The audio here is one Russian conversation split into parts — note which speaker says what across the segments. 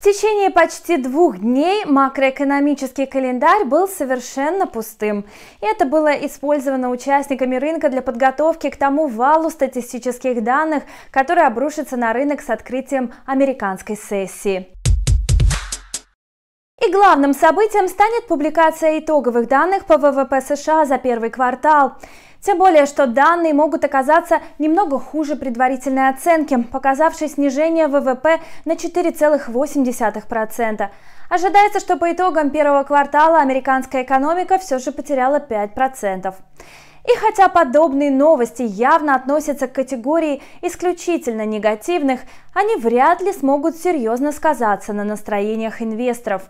Speaker 1: В течение почти двух дней макроэкономический календарь был совершенно пустым. Это было использовано участниками рынка для подготовки к тому валу статистических данных, который обрушится на рынок с открытием американской сессии. И главным событием станет публикация итоговых данных по ВВП США за первый квартал. Тем более, что данные могут оказаться немного хуже предварительной оценки, показавшей снижение ВВП на 4,8%. Ожидается, что по итогам первого квартала американская экономика все же потеряла 5%. И хотя подобные новости явно относятся к категории исключительно негативных, они вряд ли смогут серьезно сказаться на настроениях инвесторов.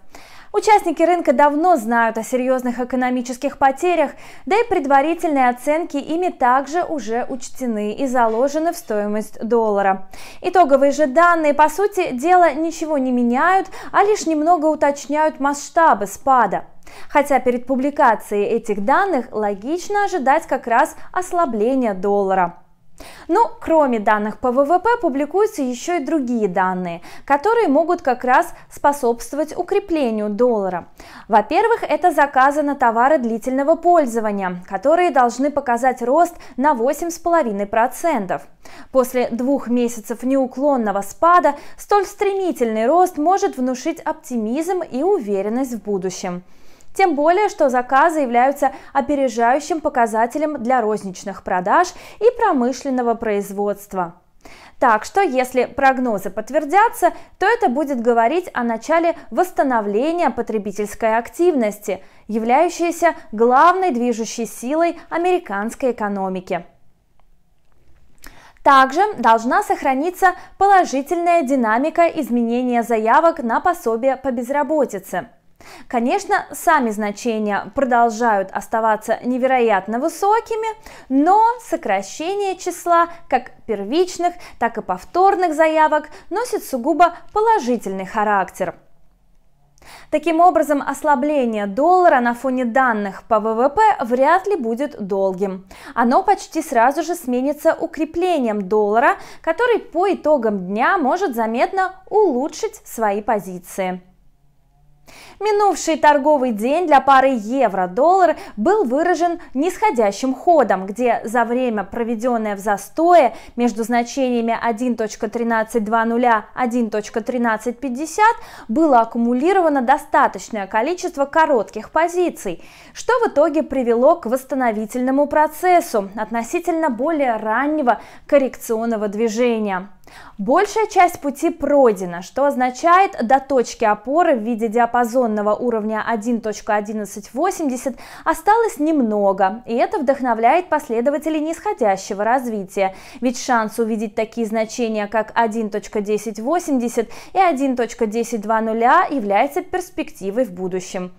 Speaker 1: Участники рынка давно знают о серьезных экономических потерях, да и предварительные оценки ими также уже учтены и заложены в стоимость доллара. Итоговые же данные, по сути дела, ничего не меняют, а лишь немного уточняют масштабы спада. Хотя перед публикацией этих данных логично ожидать как раз ослабления доллара. Но ну, кроме данных по ВВП публикуются еще и другие данные, которые могут как раз способствовать укреплению доллара. Во-первых, это заказы на товары длительного пользования, которые должны показать рост на 8,5%. После двух месяцев неуклонного спада столь стремительный рост может внушить оптимизм и уверенность в будущем. Тем более, что заказы являются опережающим показателем для розничных продаж и промышленного производства. Так что, если прогнозы подтвердятся, то это будет говорить о начале восстановления потребительской активности, являющейся главной движущей силой американской экономики. Также должна сохраниться положительная динамика изменения заявок на пособие по безработице – Конечно, сами значения продолжают оставаться невероятно высокими, но сокращение числа как первичных, так и повторных заявок носит сугубо положительный характер. Таким образом, ослабление доллара на фоне данных по ВВП вряд ли будет долгим. Оно почти сразу же сменится укреплением доллара, который по итогам дня может заметно улучшить свои позиции. Минувший торговый день для пары евро-доллар был выражен нисходящим ходом, где за время, проведенное в застое между значениями 1.1320 1.1350, было аккумулировано достаточное количество коротких позиций, что в итоге привело к восстановительному процессу относительно более раннего коррекционного движения. Большая часть пути пройдена, что означает до точки опоры в виде диапазонного уровня 1.1180 осталось немного, и это вдохновляет последователей нисходящего развития, ведь шанс увидеть такие значения, как 1.1080 и 1.1020 является перспективой в будущем.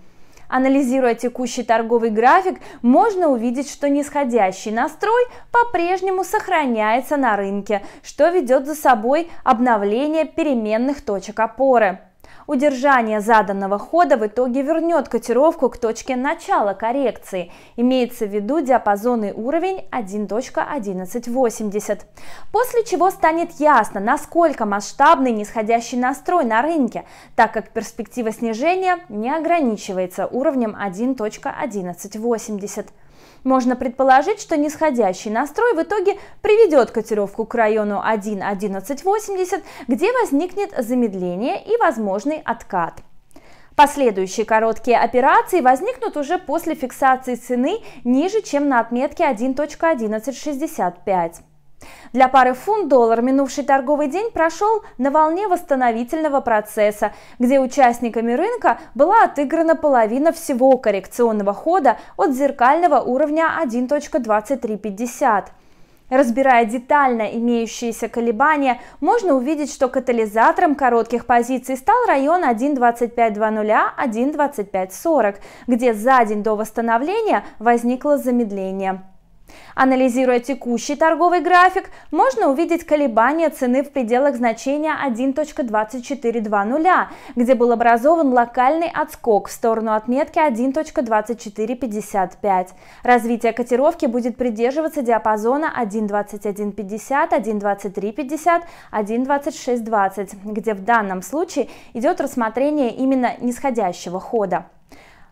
Speaker 1: Анализируя текущий торговый график, можно увидеть, что нисходящий настрой по-прежнему сохраняется на рынке, что ведет за собой обновление переменных точек опоры. Удержание заданного хода в итоге вернет котировку к точке начала коррекции. Имеется в виду диапазонный уровень 1.1180. После чего станет ясно, насколько масштабный нисходящий настрой на рынке, так как перспектива снижения не ограничивается уровнем 1.1180. Можно предположить, что нисходящий настрой в итоге приведет котировку к району 1.1180, где возникнет замедление и возможный откат. Последующие короткие операции возникнут уже после фиксации цены ниже, чем на отметке 1.1165. Для пары фунт-доллар минувший торговый день прошел на волне восстановительного процесса, где участниками рынка была отыграна половина всего коррекционного хода от зеркального уровня 1.2350. Разбирая детально имеющиеся колебания, можно увидеть, что катализатором коротких позиций стал район 1.2520-1.2540, где за день до восстановления возникло замедление. Анализируя текущий торговый график, можно увидеть колебания цены в пределах значения 1.2420, где был образован локальный отскок в сторону отметки 1.2455. Развитие котировки будет придерживаться диапазона 1.2150-1.2350, 1.2620, где в данном случае идет рассмотрение именно нисходящего хода.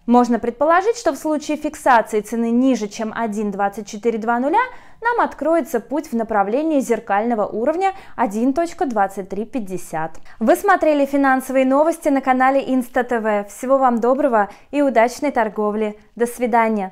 Speaker 1: Можно предположить, что в случае фиксации цены ниже, чем 1.2420, нам откроется путь в направлении зеркального уровня 1.2350. Вы смотрели финансовые новости на канале Инста ТВ. Всего вам доброго и удачной торговли. До свидания.